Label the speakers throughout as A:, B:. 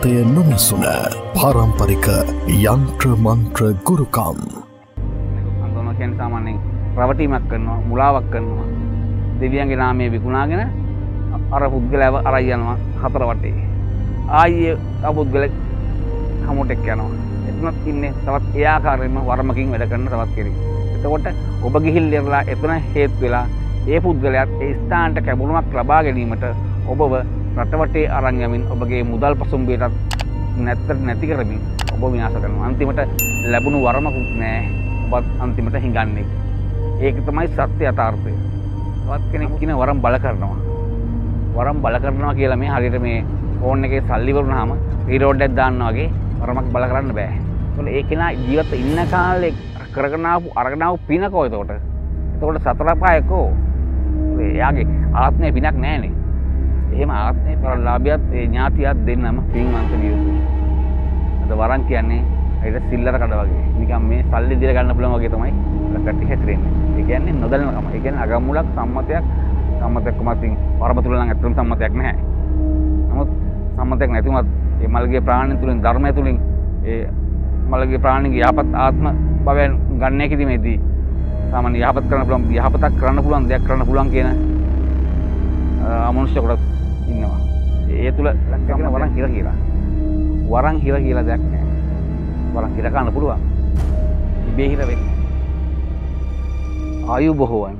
A: අර්ථය නොනැසුන පාරම්පරික යන්ත්‍ර මන්ත්‍ර ගුරුකම් අඳුනකෙන් සාමන්නෙන් රවටීමක් කරනවා මුලාවක් කරනවා දෙවියන්ගේ නාමය විකුණාගෙන අර පුද්ගලව අරයියනවා හතර වටේ ආයේ අබුද්ගල හමුටෙක් යනවා එතුනත් ඉන්නේ තවත් එයාකාරෙන්ම වර්මකින් වැඩ කරන තවත් කෙරේ එතකොට ඔබ ගිහිල් ඉරලා එතන හේත් වෙලා ඒ පුද්ගලයක්ත් ඒ ස්ථාන්ට කැබුණුවක් ලබා ගැනීමට ඔබව රටවටේ අරන් යමින් ඔබගේ මුදල් පසුම්බියටත් නැත්තට නැති කරමින් ඔබ විනාශ කරනවා. අන්තිමට ලැබුණු වරමකුත් නෑ. ඔබත් අන්තිමට හිඟන්නේ. ඒක තමයි සත්‍ය යථාර්ථය. තවත් කෙනෙක් කියන වරම් බල කරනවා. වරම් බල කරනවා කියලා මේ හරියට මේ ෆෝන් එකේ සල්ලි වරුණාම රීලෝඩ් එකක් දාන්නා වගේ වරමක් බල කරන්න බෑ. ඒතකොට ඒ කෙනා ජීවත් ඉන්න කාලේ කරගෙන ආපු අරගෙන ආපු පිනකෝ එතකොට. එතකොට සතර පායකෝ එයාගේ ආත්මය පිනක් නෑනේ. එහෙම ආත්මේ පරලාභියත් ඒ ඥාතියත් දෙන්නම පින්වන්ත විය යුතුයි. අද වරන් කියන්නේ ඒකට සිල්ලර කඩ වගේ. නිකන් මේ සල්ලි දීලා ගන්න පුළුවන් වගේ තමයි කට්ටිය හැතරෙන්නේ. ඒ කියන්නේ නොදැලනකම. ඒ කියන්නේ අගමුලක් සම්මතයක් සම්මතයක් කොහොමද වරමතුල නම් ඇත්තටම සම්මතයක් නැහැ. නමුත් සම්මතයක් නැතිවමත් ඒ මල්ගේ ප්‍රාණය තුලින් ධර්මය තුලින් ඒ මල්ගේ ප්‍රාණිගේ යහපත් ආත්ම භවයන් ගන්න හැකීමේදී සාමාන්‍ය යහපත් කරන්න පුළුවන් යහපතක් කරන්න පුළුවන් දෙයක් කරන්න පුළුවන් කියන අමනුෂ්‍ය කොටස් ඉන්නවා. ඒ තුල ලක්කගෙන වරන් හිර කියලා. වරන් හිර කියලා දෙයක් නෑ. වරන් හිර ගන්න පුළුවන්. ඉබේ හිර වෙන්නේ. ආයු බොහෝවන්.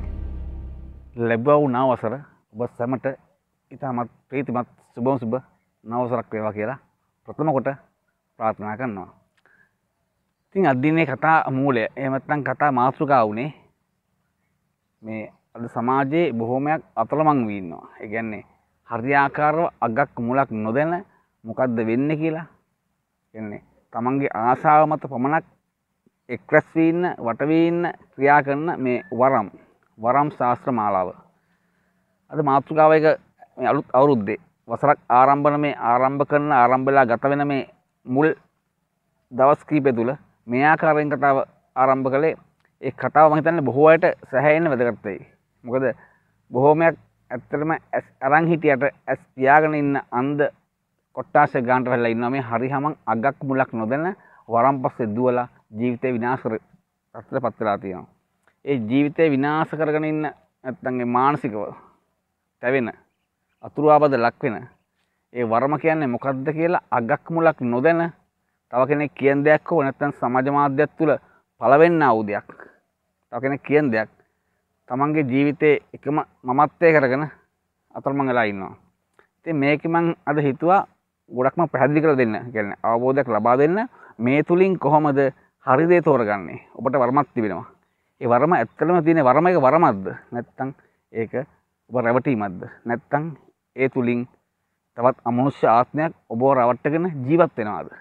A: ලැබවු නවසර ඔබ සැමට ඉතාමත් ප්‍රීතිමත් සුබම සුබ නවසරක් වේවා කියලා ප්‍රථම කොට ප්‍රාර්ථනා කරනවා. ඉතින් අදදින්නේ කතා මූලය එහෙම නැත්නම් කතා මාතෘකාව උනේ මේ අද සමාජයේ බොහොමයක් අතලමං වී ඉන්නවා. ඒ කියන්නේ හරියාකාරව අගක් මුලක් නොදැන මොකක්ද වෙන්න කියලා කියන්නේ තමන්ගේ ආසාාව මත පමණක් එක්රැස්වීන්න වටවීන්න ක්‍රියා කරන මේ වරම් වරම් ශාස්ත්‍ර මාලාව අද මාතෘකාව එක අලුත් අවුරුද්දේ වසරක් ආරම්භන මේ ආරම්භ කරන ආරම්භලා ගත වෙන මේ මුල් දවස් කීපය තුළ මේ ආකාරයෙන් කතාව ආරම්භ කළේ ඒ කතාව මහිතන්න බොහෝ අයට සැහැයෙන් වැදගත්තයි මොකද බොහෝමයක් ඇත්තටම ඇස් අරන් හිටියට ඇස් පියාගෙන ඉන්න අන්ද කොට්ටාස ගාන්ට වෙලා ඉන්නවා මේ හරි හමන් අගක් මුලක් නොදැන වරම් පස්සේ දුවලා ජීවිතය විනාශ කර තත්ත්වයට පත් වෙලා තියෙනවා. ඒ ජීවිතය විනාශ කරගෙන ඉන්න නැත්තම් ඒ මානසිකව තැවෙන අතුරු ආපද ලක් වෙන ඒ වර්ම කියන්නේ මොකක්ද කියලා අගක් මුලක් නොදැන තව කෙනෙක් කියන දෙයක් හෝ නැත්නම් සමාජ මාධ්‍යයක් තුළ පළවෙන්න ආවු දෙයක්. තව කෙනෙක් කියන දෙයක් තමන්ගේ ජීවිතේ එකම මමත්වය කරගෙන අතරමං වෙලා ඉන්නවා. ඉතින් මේක මං අද හිතුවා ගොඩක්ම පැහැදිලි කරලා දෙන්න. කියන්නේ අවබෝධයක් ලබා දෙන්න මේ තුලින් කොහොමද හරි දේ තෝරගන්නේ? ඔබට වරමක් තිබෙනවා. ඒ වරම ඇත්තටම තියෙන වරම එක වරමක්ද? නැත්නම් ඒක ඔබ රැවටීමක්ද? නැත්නම් ඒ තුලින් තවත් අමනුෂ්‍ය ආත්මයක් ඔබව රවට්ටගෙන ජීවත් වෙනවාද?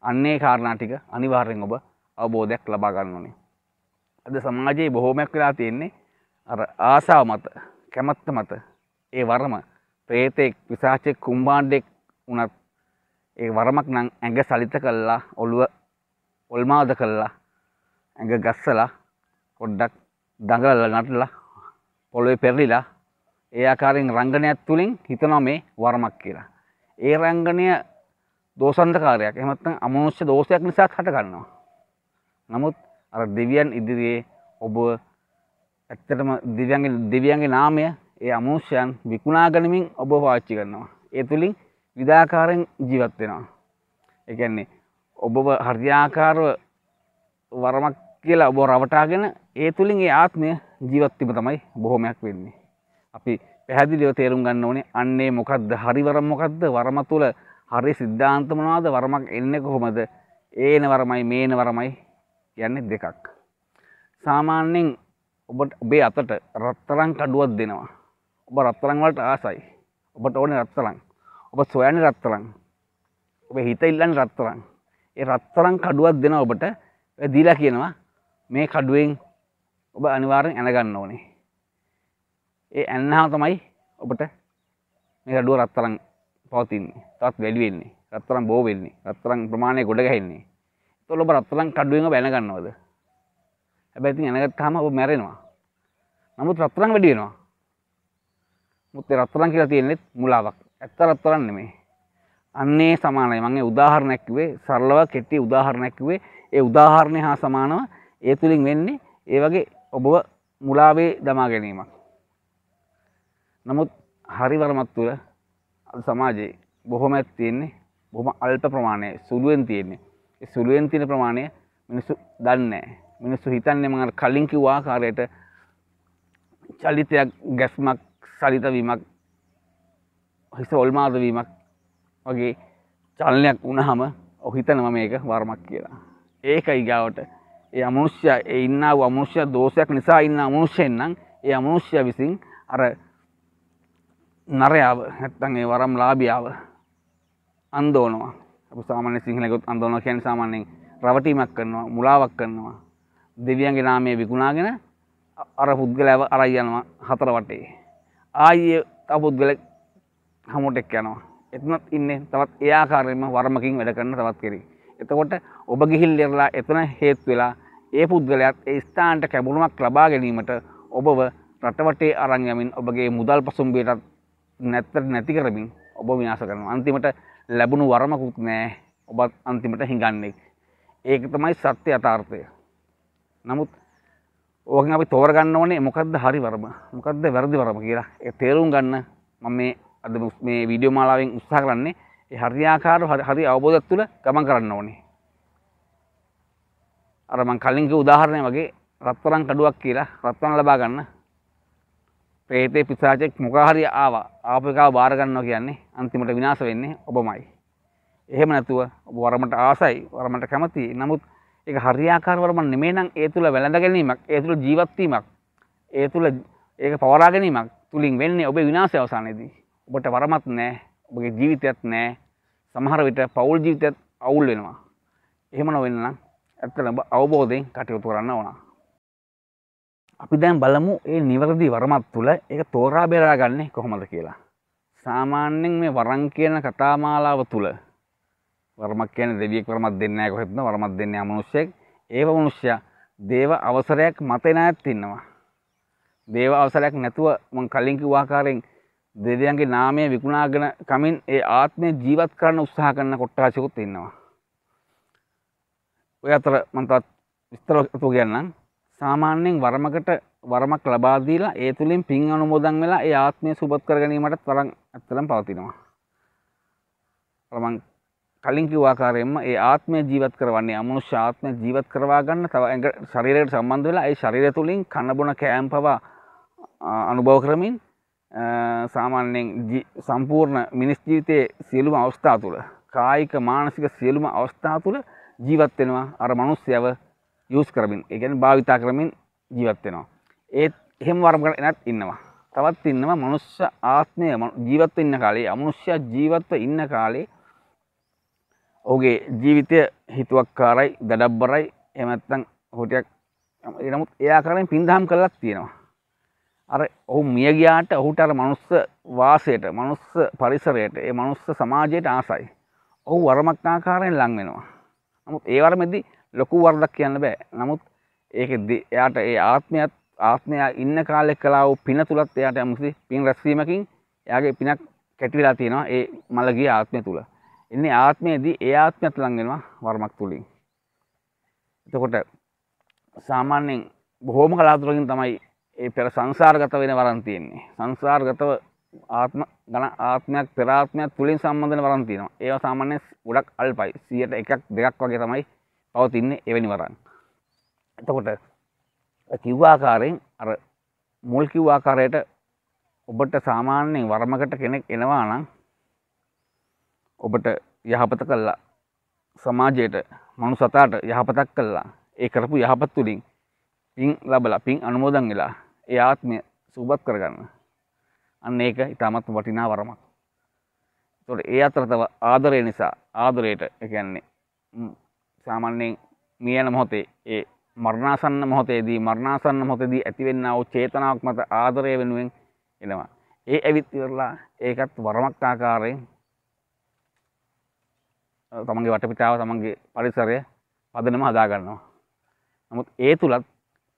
A: අන්නේ කාරණා ටික අනිවාර්යෙන් ඔබ අවබෝධයක් ලබා ගන්න ඕනේ. අද සමාජයේ බොහෝමයක් වෙලා තියෙන්නේ අර ආසාව මත කැමැත්ත මත ඒ වරම ප්‍රේතෙක් විසාචෙක් කුම්බාණ්ඩෙක් වුණත් ඒ වරමක් නම් ඇඟ සලිත කළා ඔළුව ඔල්මාද කළා ඇඟ ගස්සලා පොඩ්ඩක් දඟලලා නටලා පොළොවේ පෙරලිලා ඒ ආකාරයෙන් රංගනයක් තුලින් හිතනවා මේ වරමක් කියලා. ඒ රංගනය දෝෂන්තකාරයක්. එහෙම නැත්නම් අමනුෂ්‍ය දෝෂයක් නිසා හට ගන්නවා. නමුත් අර දෙවියන් ඉදිරියේ ඔබ ඇත්තටම දිවියන්ගේ දෙවියන්ගේ නාමය ඒ අමනුෂ්‍යයන් විකුණා ගනිමින් ඔබ පාවිච්චි කරනවා. ඒ තුලින් විදාකාරයෙන් ජීවත් වෙනවා. ඒ කියන්නේ ඔබව හරියාකාරව වරමක් කියලා ඔබ රවටාගෙන ඒ තුලින් ඒ ආත්මය ජීවත් වීම තමයි බොහොමයක් වෙන්නේ. අපි පැහැදිලිව තේරුම් ගන්න ඕනේ අන්නේ මොකද්ද හරිවරම මොකද්ද වරම තුල හරි සිද්ධාන්ත මොනවාද වරමක් එන්නේ කොහොමද ඒන වරමයි මේන වරමයි කියන්නේ දෙකක් සාමාන්‍යයෙන් ඔබට ඔබේ අතට රත්තරං කඩුවක් දෙනවා. ඔබ රත්තරං වලට ආසයි. ඔබට ඕනේ රත්තරං. ඔබ සොයන්නේ රත්තරං. ඔබ හිත ඉල්ලන්නේ රත්තරං. ඒ රත්තරං කඩුවක් දෙනවා ඔබට. ඒ දීලා කියනවා මේ කඩුවෙන් ඔබ අනිවාර්යෙන් ඇන ගන්න ඕනේ. ඒ ඇන්නාම තමයි ඔබට මේ කඩුව රත්තරන් පවතින්නේ. තවත් වැඩි වෙන්නේ. රත්තරන් බෝ වෙන්නේ. රත්තරන් ප්‍රමාණය ගොඩ ගැහෙන්නේ. ඒතකොට ඔබ රත්තරන් කඩුවෙන් ඔබ ඇන ගන්නවද? හැබැති ඇනගත්හම ඔබ මැරෙනවා නමුත් රත්තරන් වැඩියෙනවා මුත්තේ රත්තරන් කියලා තියෙන්නේෙත් මුලාවක් ඇත්ත රත්තරන් නෙමේ අන්නේ සමානයි මගේ උදාහරණැක්වේ සරලව කෙට්ටි උදාහරණැක්වේ ඒ උදාහරණය හා සමානව ඒ තුළින් වෙන්නේ ඒ වගේ ඔබව මුලාවේ දමා ගැනීමක් නමුත් හරිවරමත් තුළ සමාජයේ බොහොමැත් තියෙන්නේ බොහොම අල්ප ප්‍රමාණය සුළුවෙන් තියෙන්නේ සුළුවෙන් තියෙන ප්‍රමාණය මිනිස්සු දන්නේ මිනිස්සු හිතන්නේ මඟ කලින් කිව් ආකාරයට චලිතයක් ගැස්මක් සලිතවීමක් හිස ඔල්මාදවීමක් වගේ චලනයක් වුණහම ඔහිතනම මේක වර්මක් කියලා. ඒක ඉගාවට ඒ අමනුෂ්‍ය ඒ ඉන්න අමනුෂ්‍ය දෝෂයක් නිසා ඉන්න අමනුෂ්‍යයෙන් නම් ඒ අමනුෂ්‍ය විසින් අර නරයාව නැත්තම් ඒ වරම් ලාභියාව අන්දෝනවා. අපි සාමාන්‍ය සිංහලෙකුත් අන්දෝනවා කියන්නේ සාමාන්‍යයෙන් රවටීමක් කරනවා මුලාවක් කරනවා දෙවියන්ගේ නාමය විකුණාගෙන අර පුද්ගලව අරයි යනවා හතර වටේ. ආයේ තව පුද්ගලෙක් හමුවටෙක් යනවා. එතනත් ඉන්නේ තවත් ඒ ආකාරයෙන්ම වර්මකින් වැඩ කරන තවත් කෙනෙක්. එතකොට ඔබ ගිහිල් ඉරලා එතන හේතු වෙලා ඒ පුද්ගලයාත් ඒ ස්ථානට කැබුණුමක් ලබා ගැනීමට ඔබව රටවටේ අරන් යමින් ඔබගේ මුදල් පසුම්බියටත් නැත්තට නැති කරමින් ඔබ විනාශ කරනවා. අන්තිමට ලැබුණු වරමකුත් නෑ. ඔබත් අන්තිමට හිඟන්නේ. ඒක තමයි සත්‍ය යථාර්ථය. නමුත් ඕක අපි තෝරගන්න ඕනේ මොකක්ද හරි වරම මොකක්ද වැරදි වරම කියලා ඒ තේරුම් ගන්න මම මේ අද මේ වීඩියෝ මාලාවෙන් උත්සාහ කරන්නේ ඒ හරියාකාරව හරි අවබෝධයක් තුළ ගමන් කරන්න ඕනේ අර මං කලින් කිව්ව උදාහරණය වගේ රත්තරන් කඩුවක් කියලා රත්තරන් ලබා ගන්න ප්‍රේතේ පිසාචෙක් මොකක් හරි ආවා ආපු එකව බාර ගන්නවා කියන්නේ අන්තිමට විනාශ වෙන්නේ ඔබමයි එහෙම නැතුව ඔබ වරමට ආසයි වරමට කැමතියි නමුත් එක හරියාකාරවරම නෙමේ නම් ඒ තුළ වැළඳ ගැනීමක් ඒ තුළ ජීවත්වීමක් ඒ තුළ ඒක පවරා ගැනීමක් තුළින් වෙන්නේ ඔබේ විනාශය අවසානයේදී ඔබට වරමත් නෑ ඔබගේ ජීවිතයත් නෑ සමහර විට පවුල් ජීවිතයත් අවුල් වෙනවා එහෙම නොවෙන්න නම් ඇත්තට ඔබ අවබෝධයෙන් කටයුතු කරන්න ඕන අපි දැන් බලමු මේ නිවැරදි වරමත් තුළ ඒක තෝරා බේරා ගන්නේ කොහොමද කියලා සාමාන්‍යයෙන් මේ වරන් කියන කතාමාලාව තුළ වර්මක් කියන්නේ දෙවියෙක් වර්මක් දෙන්නේ නැහැ කොහෙත්ම වර්මක් දෙන්නේ අමනුෂ්‍යෙක්. ඒව මනුෂ්‍යයා දේව අවසරයක් මත නැත් ඉන්නවා. දේව අවසරයක් නැතුව මම කලින් කිව්ව ආකාරයෙන් දෙවියන්ගේ නාමය විකුණාගෙන කමින් ඒ ආත්මය ජීවත් කරන්න උත්සාහ කරන කොට්ටාසිකුත් ඉන්නවා. ඔය අතර මම තවත් විස්තර අතු කියන්නම්. සාමාන්‍යයෙන් වර්මකට වරමක් ලබා දීලා ඒ තුලින් පින් අනුමෝදන් වෙලා ඒ ආත්මය සුබත් කර ගැනීමටත් වරම් ඇත්තටම පවතිනවා. මම කලින් කිව්ව ආකාරයෙන්ම ඒ ආත්මය ජීවත් කරවන්නේ අමනුෂ්‍ය ආත්මය ජීවත් කරවා ගන්න තව ඇඟ ශරීරයට සම්බන්ධ වෙලා ඒ ශරීරය තුලින් කන බොන කෑම පවා අනුභව කරමින් සාමාන්‍යයෙන් සම්පූර්ණ මිනිස් ජීවිතයේ සියලුම අවස්ථා තුල කායික මානසික සියලුම අවස්ථා තුල ජීවත් වෙනවා අර මිනිස්යව යූස් කරමින් ඒ කියන්නේ භාවිතා කරමින් ජීවත් වෙනවා ඒත් එහෙම වර්ම කරගෙන එනත් ඉන්නවා තවත් ඉන්නවා මනුෂ්‍ය ආත්මය ජීවත්ව ඉන්න කාලේ අමනුෂ්‍ය ජීවත්ව ඉන්න කාලේ ඔහුගේ ජීවිතය හිතුවක්කාරයි දඩබ්බරයි එමත්තං හොටයක් නමුත් එයාකාරෙන් පින්දහම් කළත් තියෙනවා. අර ඔහු මියගයාට ඔහුට අර මනුස්ස වාසයට මනුස්ස පරිසරයට ඒ මනුස්ස සමාජයට ආසයි. ඔහු වරමක්නාකාරයෙන් ලංවෙනවා. නමුත් ඒවර මෙදි ලොකු වර්දක් කියන්න බෑ නමුත් ඒක එයාට ඒ ආත්මයත් ආත්මයා ඉන්න කාලෙක් කලාව පින තුළත් එයාට ඇමුසි පින් රැස්වීමකින් එයාගේ පිනක් කැටිවෙලා තියෙනවා ඒ මළගේ ආත්මය තුළ එන්නේ ආත්මයේදී ඒ ආත්මයත් ලඟ වෙනවා වර්මක් තුලින්. එතකොට සාමාන්‍යයෙන් බොහොම කලාතුරකින් තමයි ඒ පෙර සංසාරගත වෙන වරන් තියෙන්නේ. සංසාරගතව ආත්ම ගණ ආත්මයක් පෙර ආත්මයක් තුලින් සම්බන්ධ වෙන වරන් තියෙනවා. ඒවා සාමාන්‍යයෙන් ගොඩක් අල්පයි. 100ට 1ක් 2ක් වගේ තමයි පවතින්නේ එවැනි වරන්. එතකොට කිව්ව ආකාරයෙන් අර මුල් කිව්ව ආකාරයට ඔබට සාමාන්‍යයෙන් වර්මකට කෙනෙක් එනවා නම් ඔබට යහපත කල්ලා සමාජයට මනු සතාට යහපතක් කල්ලා ඒ කරපු යහපත් තුළින් පින් ලබලා පින් අනුමෝදන් වෙලා ඒ ආත්මය සූබත් කරගන්න අන්න ඒක ඉතාමත් වටිනා වරමක් තොට ඒ අතර තව ආදරය නිසා ආදරයට එකන්නේ සාමන්‍යයෙන් මියන මොහොතේ ඒ මරණාසන්න මොහොතේදී මරණාසන්න මොතදී ඇතිවෙන්නාව චේතනාවක් මත ආදරය වෙනුවෙන් එනවා ඒ ඇවිත් ඉවරලා ඒකත් වරමක්තාකාරයෙන් තමන්ගේ වටපිටාව තමන්ගේ පරිසරය පදනම හදාගන්නවා. නමුත් ඒ තුළත්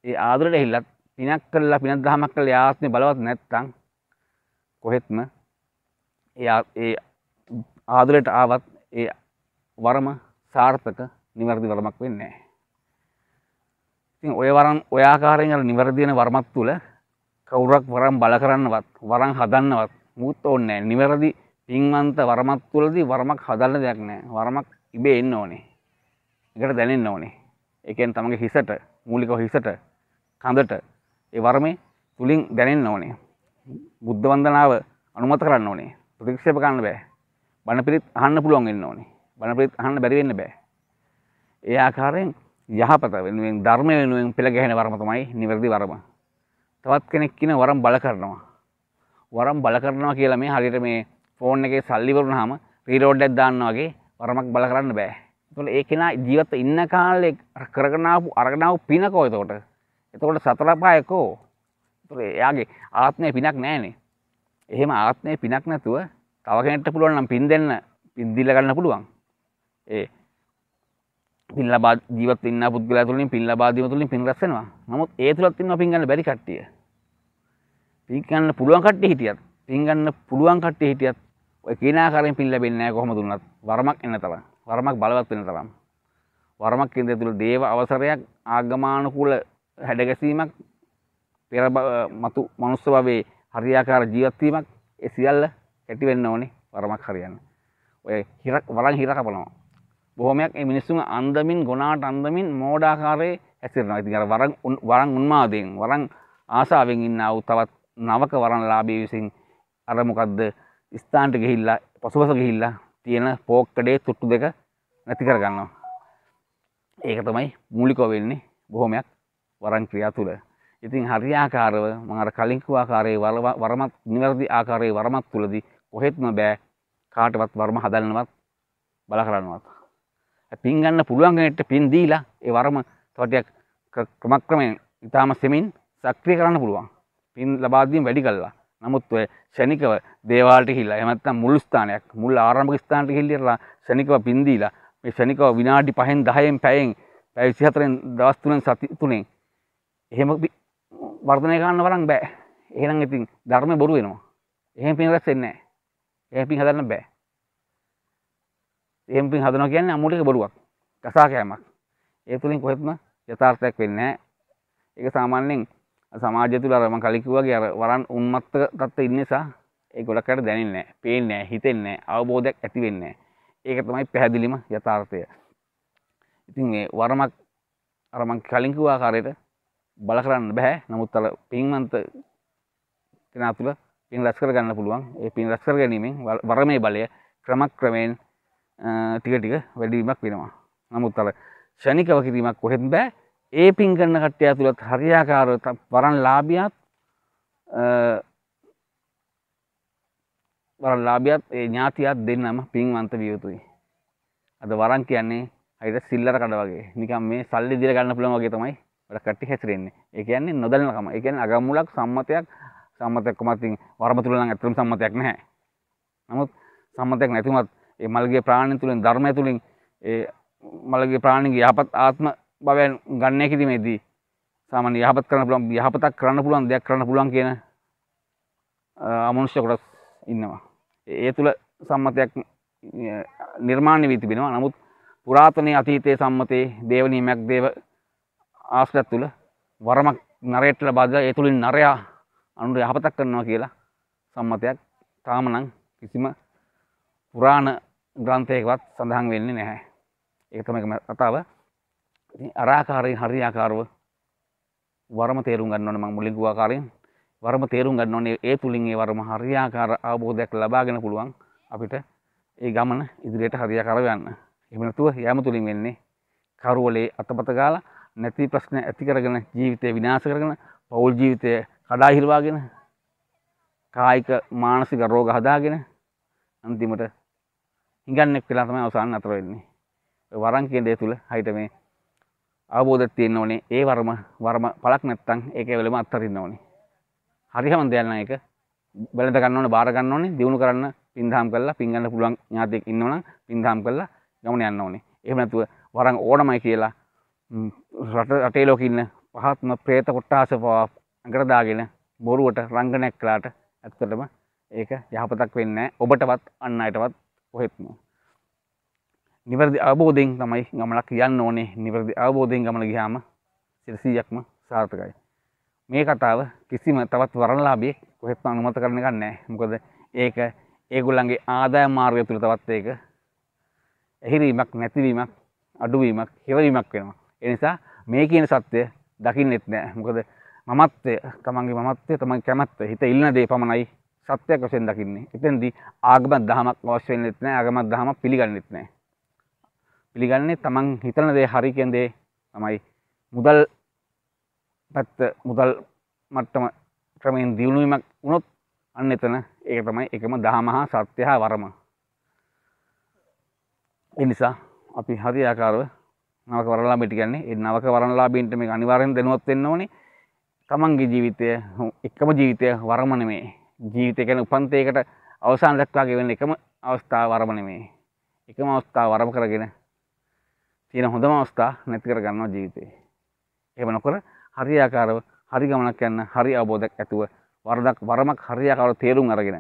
A: ඒ ආදරට හිල්ලත් පිනක් කරලා පිනත් දහමක් කළ යාත්මය බලවත් නැත්තං කොහෙත්ම ඒ ආදරට ආවත් ඒ වරම සාර්ථක නිවැරදි වරමක් වෙන්නේ. ඉතින් ඔය වරන් ඔයාකාරයෙන් නිවැරදින වරමත් තුළ කවුරක් වරම් බල කරන්නවත් වරන් හදන්නවත් මුත් ඕන්නෑ නිවැරදි පින්වන්ත වරමත් තුලදී වරමක් හදන්න දෙයක් නෑ වරමක් ඉබේ එන්න ඕනේ එකට දැනෙන්න ඕනේ එකෙන් තමගේ හිසට මූලිකව හිසට කඳට ඒ වර්මය තුළින් දැනෙන්න ඕනේ බුද්ධ වන්දනාව අනුමත කරන්න ඕනේ ප්‍රතික්ෂේප කරන්න බෑ බණ පිළිත් අහන්න පුළුවන් වෙන්න ඕනේ බණ පිළිත් අහන්න බැරි වෙන්න බෑ ඒ ආකාරයෙන් යහපත වෙනුවෙන් ධර්මය වෙනුවෙන් පෙළ ගැහෙන වරම තමයි නිවැරදි වරම. තවත් කෙනෙක් කියන වරම් බල කරනවා. වරම් බල කරනවා කියලා මේ හරියට මේ ෆෝන් එකේ සල්ලි වරුණාම රීලෝඩ් එකක් දාන්න වගේ වරමක් බල කරන්න බෑ. එතකොට ඒ කෙනා ජීවත් ඉන්න කාලේ කරගෙන ආපු අරගෙන ආපු පිනකෝ එතකොට. එතකොට සතර පායකෝ. එතකොට එයාගේ ආත්මේ පිනක් නැහනේ. එහෙම ආත්මේ පිනක් නැතුව තව කෙනෙක්ට පුළුවන් නම් පින් දෙන්න පින් දීලා ගන්න පුළුවන්. ඒ පින් ලබා ජීවත් ඉන්න පුද්ගලයා තුලින් පින් ලබා දීම තුලින් පින් රැස් වෙනවා. නමුත් ඒ තුලත් ඉන්නවා පින් ගන්න බැරි කට්ටිය. පින් ගන්න පුළුවන් කට්ටිය හිටියත් පින් ගන්න පුළුවන් කට්ටිය හිටියත් එකනාකාරින් පින් ලැබෙන්නේ නැහැ කොහොම දුන්නත් වරමක් එන්න තරම් වරමක් බලවත් වෙන තරම් වරමක් කියන තුළ දේව අවසරයක් ආගමානුකූල හැඩගැසීමක් පෙර මතු මනුස්ස භවයේ හරියාකාර ජීවත්වීමක් ඒ සියල්ල ඇති වෙන්න ඕනේ වරමක් හරියන්න. ඔය හිරක් වරන් හිර කපනවා. බොහොමයක් මේ මිනිස්සුන් අන්දමින් ගොනාට අන්දමින් මෝඩාකාරයේ හැසිරෙනවා. ඉතින් අර වරන් වරන් උන්මාදයෙන් වරන් ආසාවෙන් ඉන්නා වූ තවත් නවක වරන්ලාභී විසින් අර මොකද්ද ස්ථාන්ට ගිහිල්ලා පසුපස ගිහිල්ලා තියෙන පෝක්කඩේ තුට්ටු දෙක නැති කරගන්නවා. ඒක තමයි මූලිකව වෙන්නේ බොහොමයක් වරන් ක්‍රියා තුළ. ඉතින් හරියාකාරව මම අර කලින් කිව්ව ආකාරයේ වරමත් නිවැරදි ආකාරයේ වරමත් තුලදී කොහෙත්ම බෑ කාටවත් වර්ම හදන්නවත් බල කරන්නවත්. පින් ගන්න පුළුවන් කෙනෙක්ට පින් දීලා ඒ වර්ම තවටියක් ක්‍රමක්‍රමයෙන් ඊටාම සෙමින් සක්‍රිය කරන්න පුළුවන්. පින් ලබා දීම වැඩි කළා. නමුත් ෂණිකව දේවාලට හිල්ලා එමත්තම් මුල් ස්ථානයක් මුල් ආරම්භක ස්ථානට හිල්ලිරලා ෂණිකව පින්දීලා මේ ෂණිකව විනාඩි 5න් 10න් පැයෙන් පැය 24න් දවස් 3න් සති 3න් එහෙම වර්ධනය කරන්න වරන් බෑ එහෙනම් ඉතින් ධර්මය බොරු වෙනවා එහෙම පින් රැස් වෙන්නේ නැහැ එහෙම පින් හදන්න බෑ එහෙම පින් හදනවා කියන්නේ අමුඩේක බොරුවක් කසා කෑමක් ඒ තුලින් කොහෙත්ම යථාර්ථයක් වෙන්නේ නැහැ ඒක සාමාන්‍යයෙන් සමාජය තුළ අරම කලිකුවගේ අර වරන් උන්මත්ත තත්ත ඉන්නසා ඒ ගොඩක්කට දැනන්න පේන හිතෙන්න අවබෝධයක් ඇතිවෙන්න ඒක තමයි පැහැදිලිම යථාර්ථය ඉතින් මේ වරමක් අරමං කලින්කුවා කාරයට බල කරන්න බැහැ නමුත් අල පින්වන්ත කෙනා තුළ පින් රස්කර ගන්න පුළුවන් ඒ පින් රස්කර ගැනීමෙන් වරමේ බලය ක්‍රමක් ක්‍රමයෙන් ටික ටික වැඩීමක් වෙනවා නමුත් අල ෂණිකව කිරීමක් කොහෙත් බෑ ඒ පින් කරන කට්ටය තුළත් හරියාකාර වරන් ලාභියත් වරන් ලාභියත් ඒ ඥාතියත් දෙන්නම පින්වන්ත වියයුතුයි. අද වරන් කියන්නේ අයිට සිල්ලර කඩ වගේ නිකම් මේ සල්ලි දිර ගන්න පුළුවන් වගේ තමයි වැඩ කට්ටි හැසිරෙන්නේ. ඒ කියන්නේ නොදැනනකම. ඒ කියන්නේ අගමුලක් සම්මතයක් සම්මතයක් කොහොමද ඉතින් වරම තුල නම් අත්‍තරම් සම්මතයක් නැහැ. නමුත් සම්මතයක් නැතුමත් ඒ මල්ගේ ප්‍රාණය තුලින් ධර්මය තුලින් ඒ මල්ගේ ප්‍රාණික යහපත් ආත්ම භවයන් ගන්න කිරීමේදී සාමාන්‍ය යහපත් කරන්න පුළුවන් යහපතක් කරන්න පුළුවන් දෙයක් කරන්න පුළුවන් කියන අමනුෂ්‍ය කොටස් ඉන්නවා. ඒ තුළ සම්මතයක් නිර්මාණය වී තිබෙනවා. නමුත් පුරාතනයේ අතීතයේ සම්මතයේ දේව නිමයක් දේව ආශ්‍රයත් තුළ වරමක් නරයට ලබා දා ඒ තුළින් නරයා අනුර යහපතක් කරනවා කියලා සම්මතයක් තාම නම් කිසිම පුරාණ ග්‍රන්ථයකවත් සඳහන් වෙන්නේ නැහැ. ඒක තමයි කතාව. අරාකාරයෙන් හරියාකාරව වරම තේරුම් ගන්න ඕනේ මම මුලින් කිව්වා ආකාරයෙන් වරම තේරුම් ගන්න ඕනේ ඒ තුලින් ඒ වරම හරියාකාර අවබෝධයක් ලබාගෙන පුළුවන් අපිට ඒ ගමන ඉදිරියට හරියාකාරව යන්න. එහෙම නැතුව යෑම තුලින් වෙන්නේ කරවලේ අතපත ගාලා නැති ප්‍රශ්න ඇති කරගෙන ජීවිතය විනාශ කරගෙන පෞල් ජීවිතය කඩා හිරවාගෙන කායික මානසික රෝග හදාගෙන අන්තිමට හිඟන්නේක් වෙලා තමයි අවසාන අතර වෙන්නේ. වරන් කියන දේ තුල හයිට මේ අවබෝධ තියෙන්න ඕනේ ඒ වර්ම වර්ම පලක් නැත්තං ඒක වෙලම අත්තරින්න ඕනේ හරි හමන් දෙයන්න එක බැලඳ ගන්න ඕනේ බාර ගන්න ඕනේ දිනු කරන්න පින්දහම් කරලා පින් ගන්න පුළුවන් ඥාතියෙක් ඉන්නවනම් පින්දහම් කරලා ගමන යන්න ඕනේ එහෙම නැතුව වරන් ඕනමයි කියලා රට රටේ ලෝකෙ ඉන්න පහත්ම പ്രേත කොට්ටාස පවා අඟට දාගෙන බොරුවට රංගනයක් කළාට ඇත්තටම ඒක යහපතක් වෙන්නේ නැහැ ඔබටවත් අන් අයටවත් කොහෙත්ම නිවැරදි අවබෝධයෙන් තමයි ගමනක් යන්න ඕනේ නිවැරදි අවබෝධයෙන් ගමන ගියාම සිරසීයක්ම සාර්ථකයි මේ කතාව කිසිම තවත් වරණලාභයේ කොහෙත්ම අනුමත කරන එකක් නැහැ මොකද ඒක ඒගොල්ලන්ගේ ආදායම් මාර්ගය තුළ තවත් ඒක එහිරීමක් නැතිවීමක් අඩුවීමක් හිරවීමක් වෙනවා ඒ නිසා මේ කියන සත්‍ය දකින්නෙත් නැහැ මොකද මමත්වය තමන්ගේ මමත්වය තමන්ගේ කැමැත්ත හිත ඉල්ලන දේ පමණයි සත්‍යයක් වශයෙන් දකින්නේ එතෙන්දී ආගමක් දහමක් අවශ්‍ය වෙන්නේ නැහැ ආගමක් දහමක් පිළිගන්නෙත් නැහැ පිළිගන්නේ තමන් හිතන දේ හරි කියන දේ තමයි මුදල් පැත්ත මුදල් මට්ටම ක්‍රමයෙන් දියුණු වීමක් වුණොත් අන්න එතන ඒක තමයි එකම දහමහා සත්‍යහ වරම. ඒ නිසා අපි හරි ආකාරව නවක වරණලාභී කියන්නේ ඒ නවක වරණලාභීන්ට මේක අනිවාර්යෙන් දැනුවත් වෙන්න ඕනේ. තමන්ගේ ජීවිතය එකම ජීවිතය වරම නෙමේ. ජීවිතය කියන්නේ උපන්තයකට අවසාන දක්වාගේ වෙන එකම අවස්ථාව වරම නෙමේ. එකම අවස්ථාව වරම කරගෙන තියෙන හොඳම අවස්ථා නැති කර ගන්නවා ජීවිතේ. එහෙම නොකර හරියාකාරව හරි ගමනක් යන්න හරි අවබෝධයක් ඇතුව වරදක් වරමක් හරියාකාරව තේරුම් අරගෙන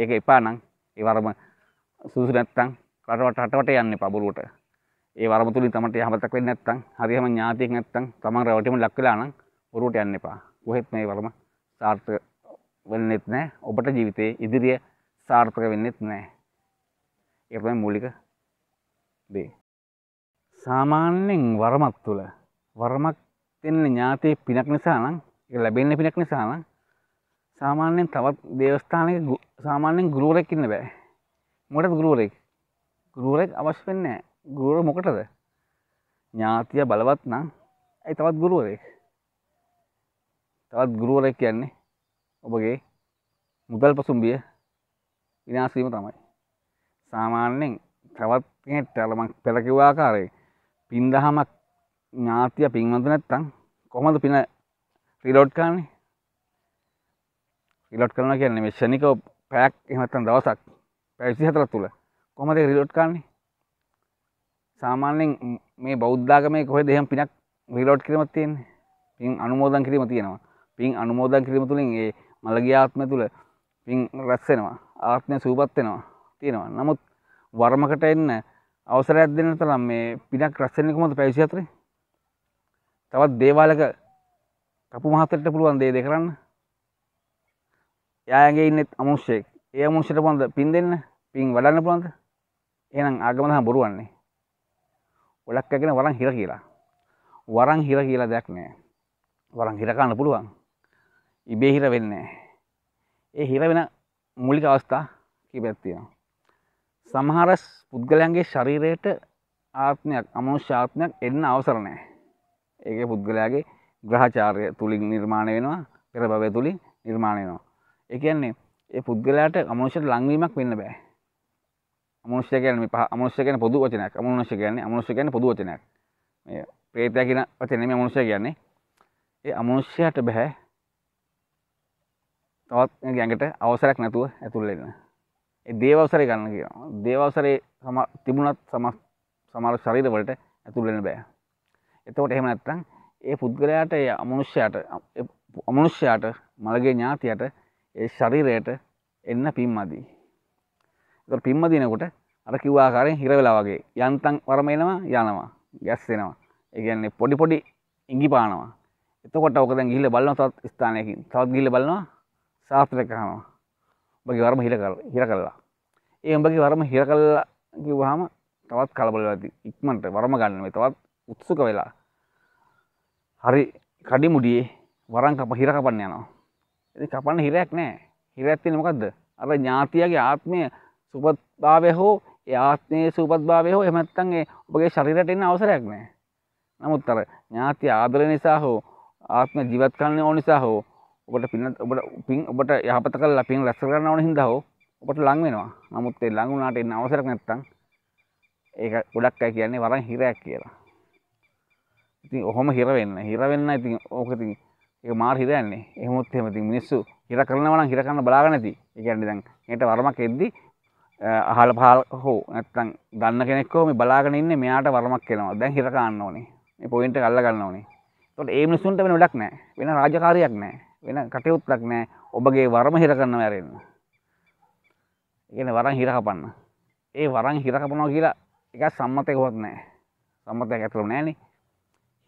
A: ඒක එපා නම් ඒ වරම සුදුසු නැත්තම් රටවට රටවට යන්න එපා බොරුවට. ඒ වරම තුලින් තමට යහපතක් වෙන්නේ නැත්තම් හරියම ඥාතියෙක් නැත්තම් තමන් රැවටිම ලක් වෙලා නම් බොරුවට යන්න එපා. කොහෙත් මේ වරම සාර්ථක වෙන්නේත් නැහැ. ඔබට ජීවිතයේ ඉදිරිය සාර්ථක වෙන්නේත් නැහැ. ඒ තමයි මූලික දේ. සාමාන්‍යෙන් වරමක් තුළ වරමක් තිෙන්නේ ඥාතය පිනක් නිසානම් ලැබෙන්න පිනක් නිසානම් සාමාන්‍යෙන් තවත් දේවස්ථානක සාමාන්‍යෙන් ගුරුවරෙක්කින්න බෑ මොටත් ගුරුවරෙක් ගුරුවරෙක් අවශ්‍ය වෙන්න ගුරුවර මොකටද ඥාතිය බලවත් නම් ඇයි තවත් ගුරුවරෙක් තවත් ගුරුවරෙක් කියන්නේ ඔබගේ මුදල් පසුම්බිය විනාශවීම තමයි සාමාන්‍යෙන් තවත් කෙනෙක්ට අලමක් පෙරකිව්වාකාරයේ පින්දහමක් ඥාතිය පින්වඳ නැත්තම් කොහොමද පින රිලෝඩ් කරන්නේ රිලෝඩ් කරනවා කියන්නේ මේ ෂණික පැයක් එහෙම නැත්නම් දවසක් පැය 24 තුල කොහොමද රිලෝඩ් කරන්නේ සාමාන්‍යයෙන් මේ බෞද්ධාගමේ කොහෙද එහෙම පිනක් රිලෝඩ් කිරීමක් තියෙන්නේ පින් අනුමෝදන් කිරීම තියෙනවා පින් අනුමෝදන් කිරීම තුළින් ඒ මළගිය ආත්මය තුළ පින් රැස් වෙනවා ආත්මය සූපත් වෙනවා තියෙනවා නමුත් වර්මකට එන්න අවසරයක් දෙන්න තරම් මේ පිනක් රැස්සෙන්නේ කොහොමද පැය 24? තවත් දේවාලක කපු මහත්තයට පුළුවන් දේ දෙ කරන්න. එයා ඇඟේ ඉන්නේ අමනුෂ්‍යෙක්. ඒ අමනුෂ්‍යට පුළුවන්ද පින් දෙන්න? පින් වඩන්න පුළුවන්ද? එහෙනම් ආගම තමයි බොරුවන්නේ. ඔලක් කගෙන වරන් හිර කියලා. වරන් හිර කියලා දෙයක් නෑ. වරන් හිර ගන්න පුළුවන්. ඉබේ හිර වෙන්නේ නෑ. ඒ හිර වෙන මූලික අවස්ථා කීපයක් තියෙනවා. සමහර පුද්ගලයන්ගේ ශරීරයට ආත්මයක් අමනුෂ්‍යාත්මයක් එන්න අවසර නෑ. ඒක පුද්ගලයාගේ ග්‍රහචාරය තුළින් නිර්මාණය වෙනවා පෙරභවය තුළින් නිර්මාණය වෙනවා. ඒ කියන්නේ ඒ පුද්ගලයාට අමනුෂ්‍යට ලංවීමක් වෙන්න බෑ. අමනුෂ්‍ය කියන්නේ මේ අමනුෂ්‍ය කියන්නේ පොදු වචනයක්. අමනුෂ්‍ය කියන්නේ අමනුෂ්‍ය කියන්නේ පොදු වචනයක්. මේ ප්‍රේතය කියන වචනේ නෙමෙයි අමනුෂ්‍ය කියන්නේ. ඒ අමනුෂ්‍යයට බෑ තවත් ගැඟට අවසරයක් නැතුව ඇතුල් වෙන්න. ඒ දේවසරය ගන්න කියනවා දේවසරේ සම තිබුණත් සම සමාර ශරීරවලට ඇතුළෙන බෑ එතකොට එහෙම නැත්තම් ඒ පුද්ගලයාට ඒ අමනුෂ්‍යයාට අමනුෂ්‍යයාට මළගේ ඥාතියට ඒ ශරීරයට එන්න පිම්මදී එතකොට පිම්ම දිනකොට අර කිව්ව ආකාරයෙන් හිර වෙලා වගේ යන්තම් වරම එනවා යනවා ගැස්සෙනවා ඒ කියන්නේ පොඩි පොඩි ඉඟි පානවා එතකොට ඔක දැන් ගිහිල්ලා බලනවා තවත් ස්ථානයකින් තවත් ගිහිල්ලා බලනවා සාස්ත්‍රයක් අහනවා උඹගේ වරම හිර කරලා හිර කළා. ඒ උඹගේ වරම හිර කළා කිව්වහම තවත් කලබල වෙලා ඉක්මනට වරම ගන්න මේ තවත් උත්සුක වෙලා. හරි කඩිමුඩියේ වරන් කප හිර කපන්න යනවා. ඉතින් කපන්න හිරයක් නැහැ. හිරයක් තියෙන්නේ මොකද්ද? අර ඥාතියගේ ආත්මය සුපත්භාවය හෝ ඒ ආත්මයේ සුපත්භාවය හෝ එහෙම නැත්නම් ඒ ඔබගේ ශරීරයට එන්න අවසරයක් නැහැ. නමුත් අර ඥාති ආදර නිසා හෝ ආත්ම ජීවත් කරන්න ඕන නිසා හෝ ඔබට පින ඔබට පින් ඔබට යහපත කළා පින් රැස් කරගන්න ඕන හින්දා හෝ ඔබට ලඟ වෙනවා. නමුත් ඒ ලඟ වුණාට එන්න අවසරයක් නැත්තම් ඒක ගොඩක් අය කියන්නේ වරන් හිරයක් කියලා. ඉතින් ඔහොම හිර වෙන්න. හිර වෙන්න ඉතින් ඕක ඉතින් ඒක මාර හිරයන්නේ. එහෙමොත් එහෙම ඉතින් මිනිස්සු හිර කරනවා නම් හිර කරන්න බලාගෙන නැති. ඒ කියන්නේ දැන් මේකට වරමක් එද්දි අහල පහල හෝ නැත්තම් දන්න කෙනෙක් හෝ මේ බලාගෙන ඉන්නේ මෙයාට වරමක් එනවා. දැන් හිර ගන්න ඕනේ. මේ පොයින්ට් එක අල්ල ගන්න ඕනේ. ඒතකොට ඒ මිනිස්සුන්ට වෙන වැඩක් නැහැ. වෙන රාජකාරියක් නැහැ. වෙන කටයුත්තක් නෑ ඔබගේ වරම හිර කරන්න ඇරෙන්න ඉගෙන වරන් හිරකපන්න ඒ වරන් හිරකපනවා කියලා එක සම්මතයකොත් නෑ සම්මතයක් ඇතුළු නෑන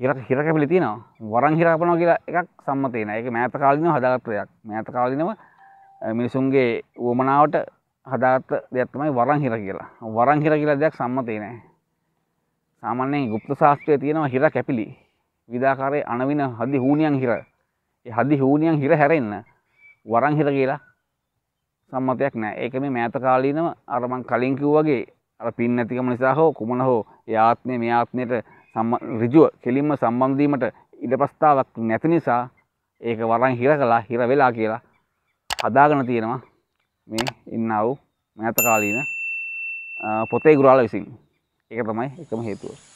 A: හිරට හිරකැපිලි තියෙනවා වරන් හිරකපනවා කියලා එකක් සම්මතයන එක මෑත කාලිනව හදාගත්වයක් මෑත කාලිනව මිනිසුන්ගේ වුවමනාවට හදාගත්ත දෙයක්තමයි වරන් හිර කියලා වරන් හිර කියලා දෙයක් සම්මතය නෑ සාමාන්‍යයෙන් ගුප්ත ශාස්ත්‍රය තියෙනවා හිර කැපිලි විදාකාරය අනවින හදි හූනියන් හිර හදි හූනියන් හිර හැරෙන්න වරං හිර කියලා සම්මතයක් නෑ ඒක මේ මෑත කාලීනව අරමං කලින් කිව්වගේ අර පින් නැතිකම නිසා හෝ කුමන හෝ යාත්මය මේ ආත්මයට ඍජුව කෙලින්ම සම්බන්ධීමට ඉඩ ප්‍රස්ථාවක් නැති නිසා ඒක වරන් හිර කළා හිර වෙලා කියලා හදාගෙන තියෙනවා මේ ඉන්නා වූ මෑත කාලීන පොතේ ගුරාල විසින් ඒක තමයි එකම හේතුව